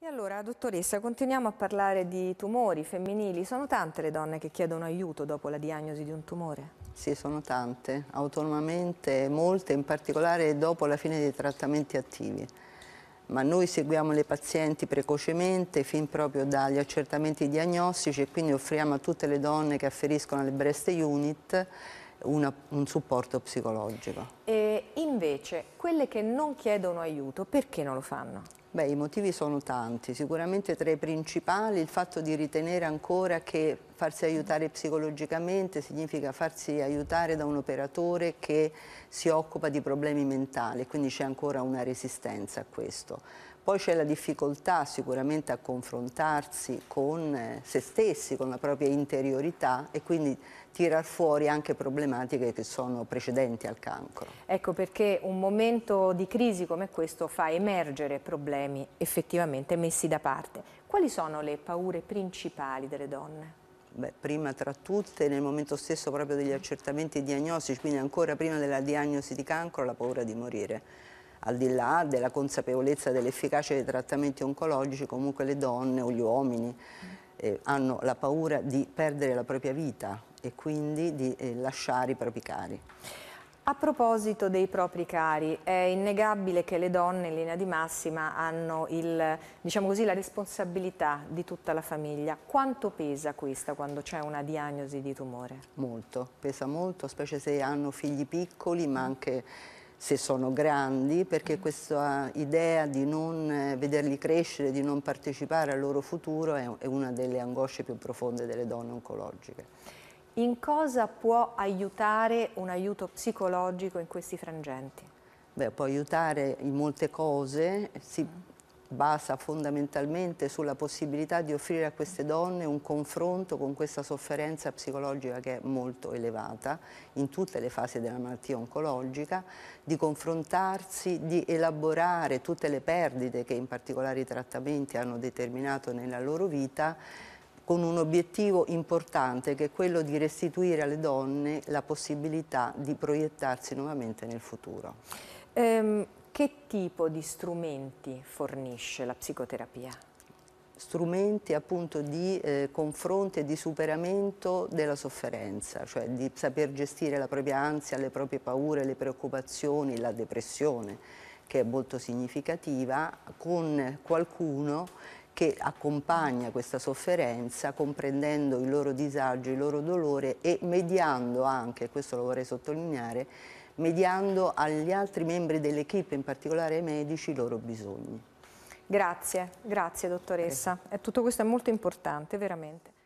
E allora, dottoressa, continuiamo a parlare di tumori femminili. Sono tante le donne che chiedono aiuto dopo la diagnosi di un tumore? Sì, sono tante, autonomamente molte, in particolare dopo la fine dei trattamenti attivi. Ma noi seguiamo le pazienti precocemente, fin proprio dagli accertamenti diagnostici e quindi offriamo a tutte le donne che afferiscono alle breast unit una, un supporto psicologico. E invece, quelle che non chiedono aiuto, perché non lo fanno? Beh, i motivi sono tanti, sicuramente tra i principali il fatto di ritenere ancora che farsi aiutare psicologicamente significa farsi aiutare da un operatore che si occupa di problemi mentali, quindi c'è ancora una resistenza a questo. Poi c'è la difficoltà sicuramente a confrontarsi con eh, se stessi, con la propria interiorità e quindi tirar fuori anche problematiche che sono precedenti al cancro. Ecco perché un momento di crisi come questo fa emergere problemi effettivamente messi da parte. Quali sono le paure principali delle donne? Beh, prima tra tutte, nel momento stesso proprio degli accertamenti diagnostici, quindi ancora prima della diagnosi di cancro, la paura di morire al di là della consapevolezza dell'efficacia dei trattamenti oncologici, comunque le donne o gli uomini eh, hanno la paura di perdere la propria vita e quindi di eh, lasciare i propri cari. A proposito dei propri cari, è innegabile che le donne in linea di massima hanno il, diciamo così, la responsabilità di tutta la famiglia. Quanto pesa questa quando c'è una diagnosi di tumore? Molto, pesa molto, specie se hanno figli piccoli ma anche se sono grandi, perché mm. questa idea di non eh, vederli crescere, di non partecipare al loro futuro è una delle angosce più profonde delle donne oncologiche. In cosa può aiutare un aiuto psicologico in questi frangenti? Beh, può aiutare in molte cose, si mm basa fondamentalmente sulla possibilità di offrire a queste donne un confronto con questa sofferenza psicologica che è molto elevata in tutte le fasi della malattia oncologica, di confrontarsi, di elaborare tutte le perdite che in particolare i trattamenti hanno determinato nella loro vita con un obiettivo importante che è quello di restituire alle donne la possibilità di proiettarsi nuovamente nel futuro. Ehm, che tipo di strumenti fornisce la psicoterapia? strumenti appunto di eh, confronto e di superamento della sofferenza, cioè di saper gestire la propria ansia, le proprie paure, le preoccupazioni, la depressione, che è molto significativa, con qualcuno che accompagna questa sofferenza comprendendo il loro disagio, il loro dolore e mediando anche, questo lo vorrei sottolineare, mediando agli altri membri dell'equipe, in particolare ai medici, i loro bisogni. Grazie, grazie dottoressa. Grazie. Eh, tutto questo è molto importante, veramente.